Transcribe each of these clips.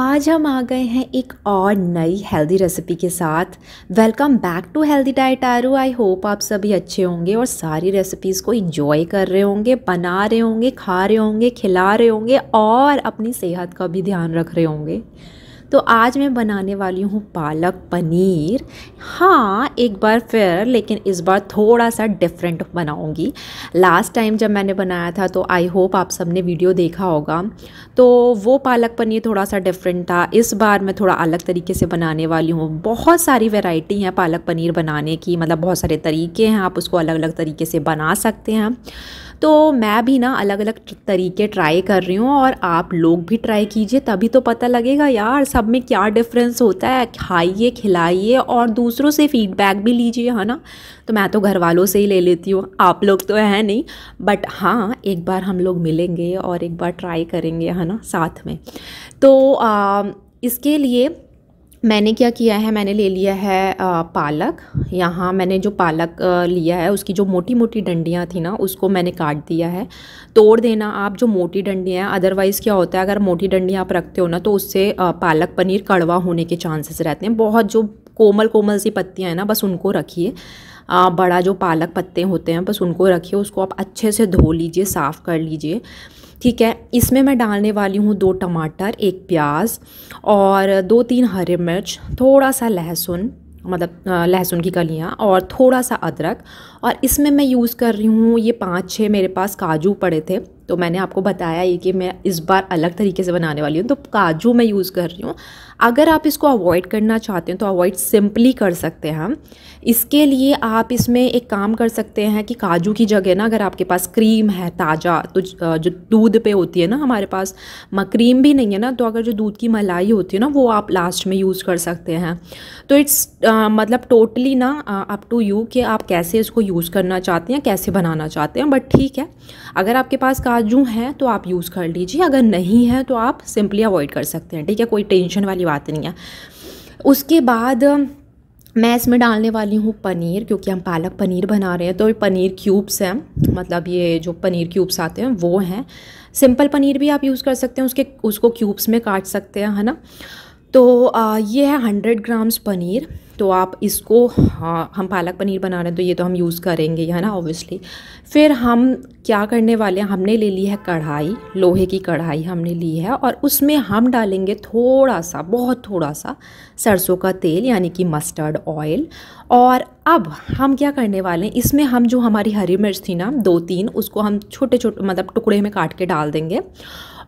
आज हम आ गए हैं एक और नई हेल्दी रेसिपी के साथ welcome back to healthy diet आर आई होप आप सभी अच्छे होंगे और सारी रेसिपीज़ को इंजॉय कर रहे होंगे बना रहे होंगे खा रहे होंगे खिला रहे होंगे और अपनी सेहत का भी ध्यान रख रहे होंगे तो आज मैं बनाने वाली हूँ पालक पनीर हाँ एक बार फिर लेकिन इस बार थोड़ा सा डिफरेंट बनाऊँगी लास्ट टाइम जब मैंने बनाया था तो आई होप आप सबने वीडियो देखा होगा तो वो पालक पनीर थोड़ा सा डिफरेंट था इस बार मैं थोड़ा अलग तरीके से बनाने वाली हूँ बहुत सारी वेराइटी हैं पालक पनीर बनाने की मतलब बहुत सारे तरीके हैं आप उसको अलग अलग तरीके से बना सकते हैं तो मैं भी ना अलग अलग तरीके ट्राई कर रही हूँ और आप लोग भी ट्राई कीजिए तभी तो पता लगेगा यार सब में क्या डिफरेंस होता है खाइए खिलाइए और दूसरों से फीडबैक भी लीजिए है ना तो मैं तो घर वालों से ही ले लेती हूँ आप लोग तो है नहीं बट हाँ एक बार हम लोग मिलेंगे और एक बार ट्राई करेंगे है ना साथ में तो आ, इसके लिए मैंने क्या किया है मैंने ले लिया है पालक यहाँ मैंने जो पालक लिया है उसकी जो मोटी मोटी डंडियाँ थी ना उसको मैंने काट दिया है तोड़ देना आप जो मोटी डंडियाँ हैं अदरवाइज़ क्या होता है अगर मोटी डंडियाँ आप रखते हो ना तो उससे पालक पनीर कड़वा होने के चांसेस रहते हैं बहुत जो कोमल कोमल सी पत्तियाँ हैं ना बस उनको रखिए बड़ा जो पालक पत्ते होते हैं बस उनको रखिए उसको आप अच्छे से धो लीजिए साफ़ कर लीजिए ठीक है इसमें मैं डालने वाली हूँ दो टमाटर एक प्याज और दो तीन हरी मिर्च थोड़ा सा लहसुन मतलब लहसुन की कलियाँ और थोड़ा सा अदरक और इसमें मैं यूज़ कर रही हूँ ये पाँच छः मेरे पास काजू पड़े थे तो मैंने आपको बताया ये कि मैं इस बार अलग तरीके से बनाने वाली हूँ तो काजू मैं यूज़ कर रही हूँ अगर आप इसको अवॉइड करना चाहते हैं तो अवॉइड सिंपली कर सकते हैं हम इसके लिए आप इसमें एक काम कर सकते हैं कि काजू की जगह ना अगर आपके पास क्रीम है ताज़ा तो जो दूध पे होती है ना हमारे पास क्रीम भी नहीं है ना तो अगर जो दूध की मलाई होती है ना वो आप लास्ट में यूज़ कर सकते हैं तो इट्स मतलब टोटली ना अप टू यू कि आप कैसे इसको यूज़ करना चाहते हैं कैसे बनाना चाहते हैं बट ठीक है अगर आपके पास तराजू हैं तो आप यूज़ कर लीजिए अगर नहीं है तो आप सिंपली अवॉइड कर सकते हैं ठीक है कोई टेंशन वाली बात नहीं है उसके बाद मैं इसमें डालने वाली हूँ पनीर क्योंकि हम पालक पनीर बना रहे हैं तो ये पनीर क्यूब्स हैं मतलब ये जो पनीर क्यूब्स आते हैं वो हैं सिंपल पनीर भी आप यूज़ कर सकते हैं उसके उसको क्यूब्स में काट सकते हैं है ना तो ये है हंड्रेड ग्राम्स पनीर तो आप इसको हाँ हम पालक पनीर बना रहे हैं तो ये तो हम यूज़ करेंगे है ना ऑब्वियसली फिर हम क्या करने वाले हैं हमने ले ली है कढ़ाई लोहे की कढ़ाई हमने ली है और उसमें हम डालेंगे थोड़ा सा बहुत थोड़ा सा सरसों का तेल यानी कि मस्टर्ड ऑयल और अब हम क्या करने वाले हैं इसमें हम जो हमारी हरी मिर्च थी ना दो तीन उसको हम छोटे छोटे मतलब टुकड़े में काट के डाल देंगे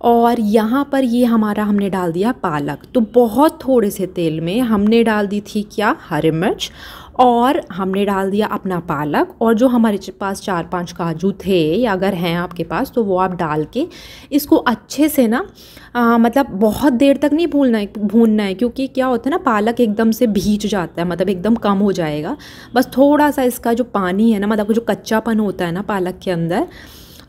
और यहाँ पर ये हमारा हमने डाल दिया पालक तो बहुत थोड़े से तेल में हमने डाल दी थी क्या हरी मिर्च और हमने डाल दिया अपना पालक और जो हमारे पास चार पांच काजू थे या अगर हैं आपके पास तो वो आप डाल के इसको अच्छे से ना आ, मतलब बहुत देर तक नहीं भूलना है भूनना है क्योंकि क्या होता है ना पालक एकदम से भीज जाता है मतलब एकदम कम हो जाएगा बस थोड़ा सा इसका जो पानी है ना मतलब जो कच्चापन होता है ना पालक के अंदर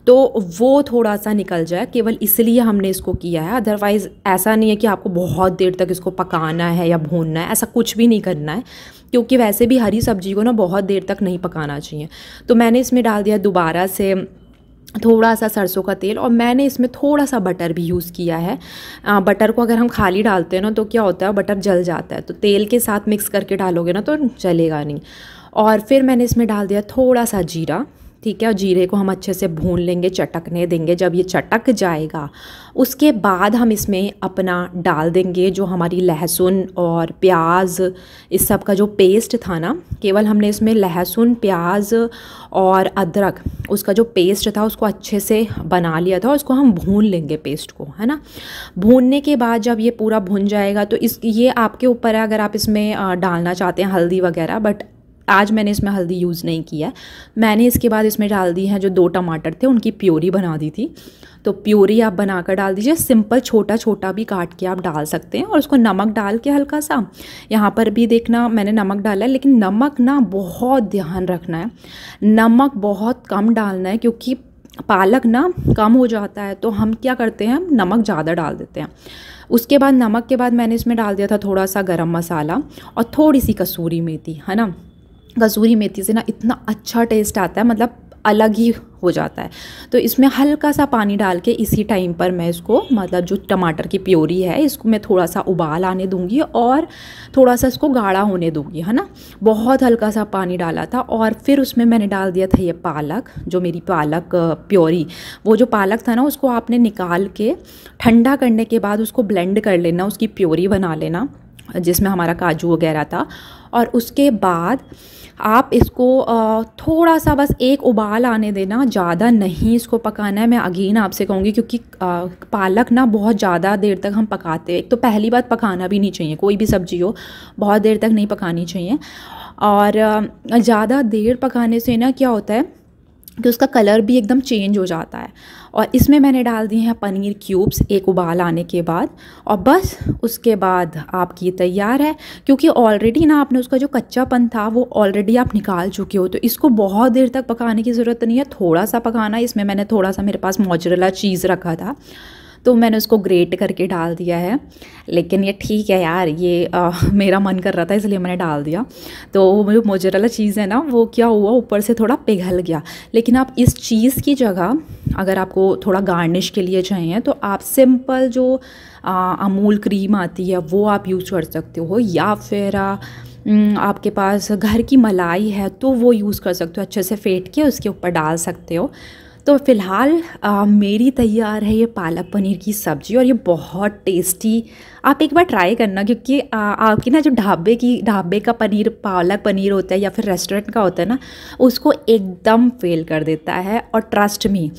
तो वो थोड़ा सा निकल जाए केवल इसलिए हमने इसको किया है अदरवाइज़ ऐसा नहीं है कि आपको बहुत देर तक इसको पकाना है या भूनना है ऐसा कुछ भी नहीं करना है क्योंकि वैसे भी हरी सब्जी को ना बहुत देर तक नहीं पकाना चाहिए तो मैंने इसमें डाल दिया दोबारा से थोड़ा सा सरसों का तेल और मैंने इसमें थोड़ा सा बटर भी यूज़ किया है आ, बटर को अगर हम खाली डालते हैं ना तो क्या होता है बटर जल जाता है तो तेल के साथ मिक्स करके डालोगे ना तो जलेगा नहीं और फिर मैंने इसमें डाल दिया थोड़ा सा जीरा ठीक है और जीरे को हम अच्छे से भून लेंगे चटकने देंगे जब ये चटक जाएगा उसके बाद हम इसमें अपना डाल देंगे जो हमारी लहसुन और प्याज इस सब का जो पेस्ट था ना केवल हमने इसमें लहसुन प्याज और अदरक उसका जो पेस्ट था उसको अच्छे से बना लिया था उसको हम भून लेंगे पेस्ट को है ना भूनने के बाद जब ये पूरा भुन जाएगा तो इस ये आपके ऊपर है अगर आप इसमें डालना चाहते हैं हल्दी वगैरह बट आज मैंने इसमें हल्दी यूज़ नहीं किया मैंने इसके बाद इसमें डाल दी है जो दो टमाटर थे उनकी प्योरी बना दी थी तो प्योरी आप बनाकर डाल दीजिए सिंपल छोटा छोटा भी काट के आप डाल सकते हैं और उसको नमक डाल के हल्का सा यहाँ पर भी देखना मैंने नमक डाला है लेकिन नमक ना बहुत ध्यान रखना है नमक बहुत कम डालना है क्योंकि पालक ना कम हो जाता है तो हम क्या करते हैं नमक ज़्यादा डाल देते हैं उसके बाद नमक के बाद मैंने इसमें डाल दिया था थोड़ा सा गरम मसाला और थोड़ी सी कसूरी मेथी है ना कसूरी मेथी से ना इतना अच्छा टेस्ट आता है मतलब अलग ही हो जाता है तो इसमें हल्का सा पानी डाल के इसी टाइम पर मैं इसको मतलब जो टमाटर की प्योरी है इसको मैं थोड़ा सा उबाल आने दूंगी और थोड़ा सा इसको गाढ़ा होने दूंगी है ना बहुत हल्का सा पानी डाला था और फिर उसमें मैंने डाल दिया था ये पालक जो मेरी पालक प्योरी वो जो पालक था ना उसको आपने निकाल के ठंडा करने के बाद उसको ब्लेंड कर लेना उसकी प्योरी बना लेना जिसमें हमारा काजू वगैरह था और उसके बाद आप इसको थोड़ा सा बस एक उबाल आने देना ज़्यादा नहीं इसको पकाना है मैं अगेन आपसे कहूँगी क्योंकि पालक ना बहुत ज़्यादा देर तक हम पकाते हैं एक तो पहली बात पकाना भी नहीं चाहिए कोई भी सब्ज़ी हो बहुत देर तक नहीं पकानी चाहिए और ज़्यादा देर पकाने से ना क्या होता है कि उसका कलर भी एकदम चेंज हो जाता है और इसमें मैंने डाल दिए हैं पनीर क्यूब्स एक उबाल आने के बाद और बस उसके बाद आपकी तैयार है क्योंकि ऑलरेडी ना आपने उसका जो कच्चापन था वो ऑलरेडी आप निकाल चुके हो तो इसको बहुत देर तक पकाने की ज़रूरत नहीं है थोड़ा सा पकाना इसमें मैंने थोड़ा सा मेरे पास मोजरेला चीज़ रखा था तो मैंने उसको ग्रेट करके डाल दिया है लेकिन ये ठीक है यार ये आ, मेरा मन कर रहा था इसलिए मैंने डाल दिया तो जो मोजरेला चीज़ है ना वो क्या हुआ ऊपर से थोड़ा पिघल गया लेकिन आप इस चीज़ की जगह अगर आपको थोड़ा गार्निश के लिए चाहिए तो आप सिंपल जो आ, अमूल क्रीम आती है वो आप यूज़ कर सकते हो या फिर आ, आपके पास घर की मलाई है तो वो यूज़ कर सकते हो अच्छे से फेंट के उसके ऊपर डाल सकते हो तो फ़िलहाल मेरी तैयार है ये पालक पनीर की सब्ज़ी और ये बहुत टेस्टी आप एक बार ट्राई करना क्योंकि आपकी ना जो ढाबे की ढाबे का पनीर पालक पनीर होता है या फिर रेस्टोरेंट का होता है ना उसको एकदम फेल कर देता है और ट्रस्ट में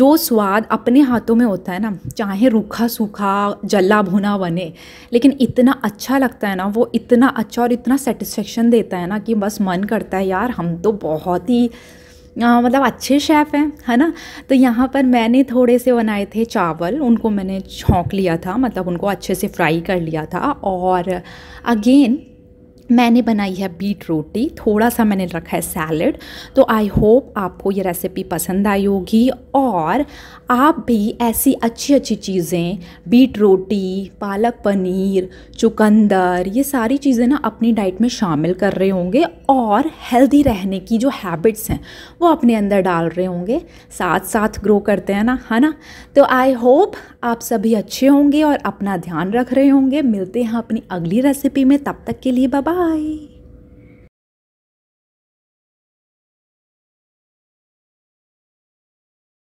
जो स्वाद अपने हाथों में होता है ना चाहे रूखा सूखा जला भुना बने लेकिन इतना अच्छा लगता है ना वो इतना अच्छा और इतना सेटिस्फेक्शन देता है ना कि बस मन करता है यार हम तो बहुत ही आ, मतलब अच्छे शेफ़ हैं है ना तो यहाँ पर मैंने थोड़े से बनाए थे चावल उनको मैंने छोंक लिया था मतलब उनको अच्छे से फ्राई कर लिया था और अगेन मैंने बनाई है बीट रोटी थोड़ा सा मैंने रखा है सैलड तो आई होप आपको ये रेसिपी पसंद आई होगी और आप भी ऐसी अच्छी अच्छी चीज़ें बीट रोटी पालक पनीर चुकंदर ये सारी चीज़ें ना अपनी डाइट में शामिल कर रहे होंगे और हेल्दी रहने की जो हैबिट्स हैं वो अपने अंदर डाल रहे होंगे साथ साथ ग्रो करते हैं ना है ना तो आई होप आप सभी अच्छे होंगे और अपना ध्यान रख रहे होंगे मिलते हैं अपनी अगली रेसिपी में तब तक के लिए बाबा Bye.